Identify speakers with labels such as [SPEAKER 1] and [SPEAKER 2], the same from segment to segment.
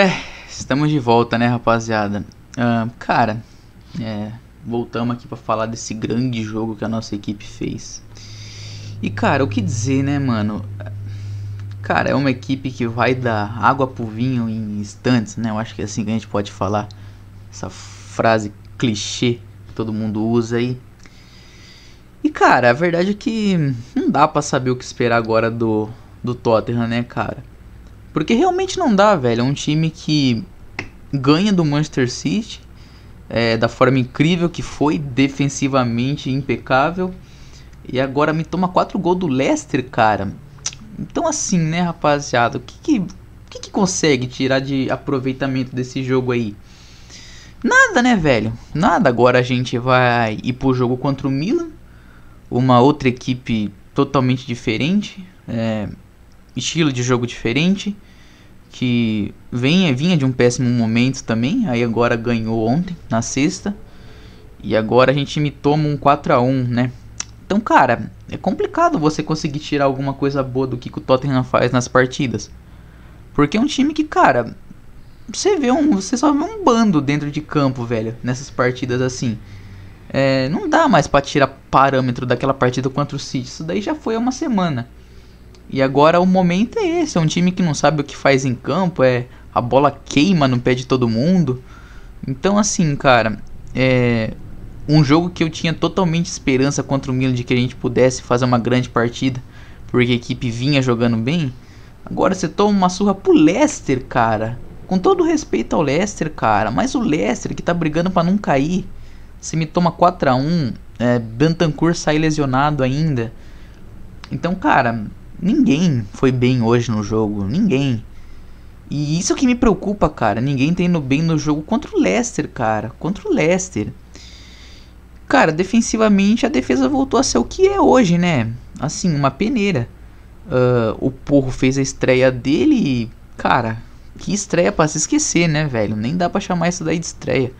[SPEAKER 1] É, estamos de volta, né, rapaziada? Uh, cara, é, voltamos aqui para falar desse grande jogo que a nossa equipe fez. E, cara, o que dizer, né, mano? Cara, é uma equipe que vai dar água pro vinho em instantes, né? Eu acho que é assim que a gente pode falar. Essa frase clichê que todo mundo usa aí. E, cara, a verdade é que não dá para saber o que esperar agora do, do Tottenham, né, cara? Porque realmente não dá, velho. É um time que ganha do Manchester City é, da forma incrível que foi, defensivamente impecável. E agora me toma 4 gols do Leicester, cara. Então assim, né, rapaziada, o que que, que que, consegue tirar de aproveitamento desse jogo aí? Nada, né, velho? Nada. Agora a gente vai ir pro jogo contra o Milan, uma outra equipe totalmente diferente. É, estilo de jogo diferente, que venha é, vinha de um péssimo momento também, aí agora ganhou ontem, na sexta, e agora a gente me toma um 4 a 1 né? Então, cara, é complicado você conseguir tirar alguma coisa boa do que o Tottenham faz nas partidas. Porque é um time que, cara, você vê um, você só vê um bando dentro de campo, velho, nessas partidas assim. É, não dá mais para tirar parâmetro daquela partida contra o City. Isso daí já foi há uma semana. E agora o momento é esse, é um time que não sabe o que faz em campo, é a bola queima no pé de todo mundo. Então assim, cara, é um jogo que eu tinha totalmente esperança contra o Milan de que a gente pudesse fazer uma grande partida, porque a equipe vinha jogando bem. Agora você toma uma surra pro Leicester, cara. Com todo respeito ao Leicester, cara, mas o Leicester que tá brigando para não cair, se me toma 4 a 1, é, sai lesionado ainda. Então, cara, Ninguém foi bem hoje no jogo, ninguém. E isso que me preocupa, cara. Ninguém tem tá indo bem no jogo contra o Leicester, cara. Contra o Leicester. Cara, defensivamente a defesa voltou a ser o que é hoje, né? Assim, uma peneira. Uh, o Porro fez a estreia dele e, cara, que estreia para se esquecer, né, velho? Nem dá para chamar isso daí de estreia.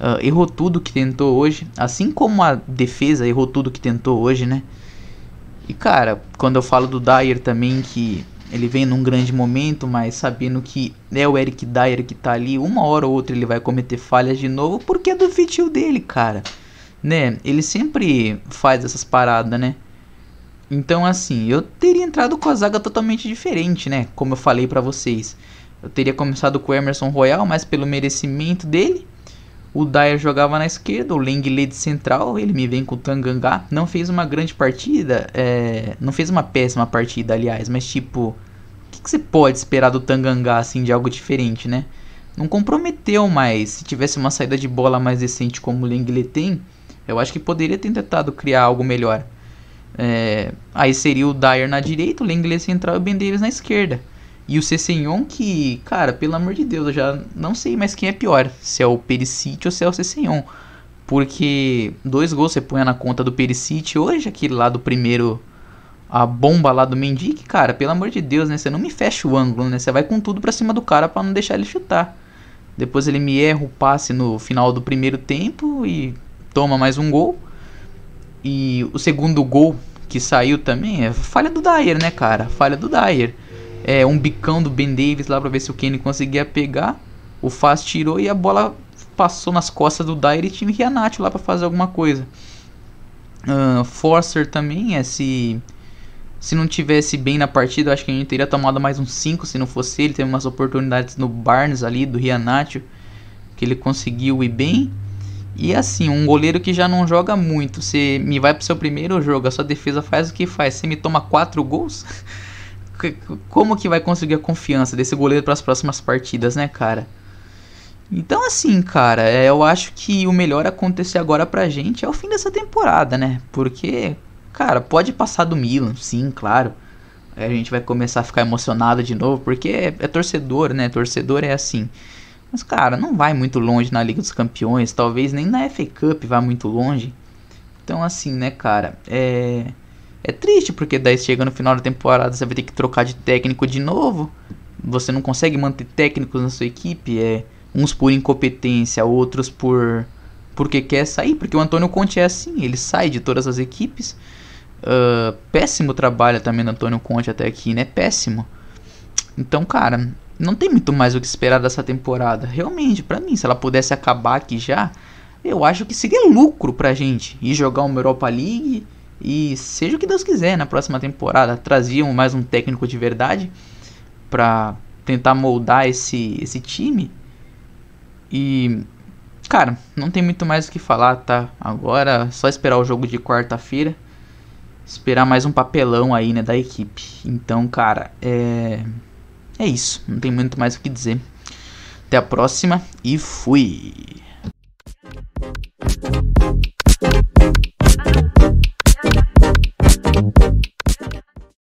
[SPEAKER 1] Uh, errou tudo que tentou hoje, assim como a defesa errou tudo que tentou hoje, né? E cara, quando eu falo do Dyer também, que ele vem num grande momento, mas sabendo que é o Eric Dyer que tá ali, uma hora ou outra ele vai cometer falhas de novo, porque é do feitio dele, cara. Né? Ele sempre faz essas paradas, né? Então, assim, eu teria entrado com a zaga totalmente diferente, né? Como eu falei para vocês. Eu teria começado com o Emerson Royal, mas pelo merecimento dele. O Dyer jogava na esquerda, o Lenglet de central, ele me vem com o Tanganga. Não fez uma grande partida, é... não fez uma péssima partida, aliás, mas tipo, o que, você pode esperar do Tanganga assim de algo diferente, né? Não comprometeu, mas se tivesse uma saída de bola mais decente como o Lenglet tem, eu acho que poderia ter tentado criar algo melhor. É... Aí seria o Dyer na direita, o Lenglet central e o Ben Davis na esquerda. E o Cessenhon que, cara, pelo amor de Deus, eu já não sei mais quem é pior, se é o Perisic ou se é o Cessenhon. Porque dois gols você põe na conta do Perisic hoje, aquele lá do primeiro, a bomba lá do Mendic, cara, pelo amor de Deus, né? Você não me fecha o ângulo, né? Você vai com tudo pra cima do cara para não deixar ele chutar. Depois ele me erra o passe no final do primeiro tempo e toma mais um gol. E o segundo gol que saiu também é falha do Dyer, né, cara? Falha do Dyer é, um bicão do Ben Davis lá para ver se o Kenny conseguia pegar. O Faz tirou e a bola passou nas costas do Dyer e tinha o Rianati lá para fazer alguma coisa. Uh, Forster também, é, se, se não tivesse bem na partida, acho que a gente teria tomado mais uns 5 se não fosse ele. Teve umas oportunidades no Barnes ali, do Rianati, que ele conseguiu ir bem. E assim, um goleiro que já não joga muito, você me vai pro seu primeiro jogo, a sua defesa faz o que faz, você me toma 4 gols. como que vai conseguir a confiança desse goleiro para as próximas partidas, né, cara? Então, assim, cara, é, eu acho que o melhor acontecer agora pra gente é o fim dessa temporada, né? Porque, cara, pode passar do Milan, sim, claro. Aí a gente vai começar a ficar emocionado de novo, porque é, é torcedor, né? Torcedor é assim. Mas, cara, não vai muito longe na Liga dos Campeões, talvez nem na FA Cup vá muito longe. Então, assim, né, cara, é é triste porque daí chega no final da temporada você vai ter que trocar de técnico de novo. Você não consegue manter técnicos na sua equipe, é uns por incompetência, outros por porque quer sair, porque o Antônio Conte é assim, ele sai de todas as equipes. Uh, péssimo trabalho também do Antônio Conte até aqui, né? Péssimo. Então, cara, não tem muito mais o que esperar dessa temporada. Realmente, para mim, se ela pudesse acabar aqui já, eu acho que seria lucro pra gente ir jogar uma Europa League e seja o que Deus quiser, na próxima temporada traziam mais um técnico de verdade para tentar moldar esse, esse time. E, cara, não tem muito mais o que falar, tá? Agora só esperar o jogo de quarta-feira. Esperar mais um papelão aí, né, da equipe. Então, cara, é. É isso. Não tem muito mais o que dizer. Até a próxima e fui!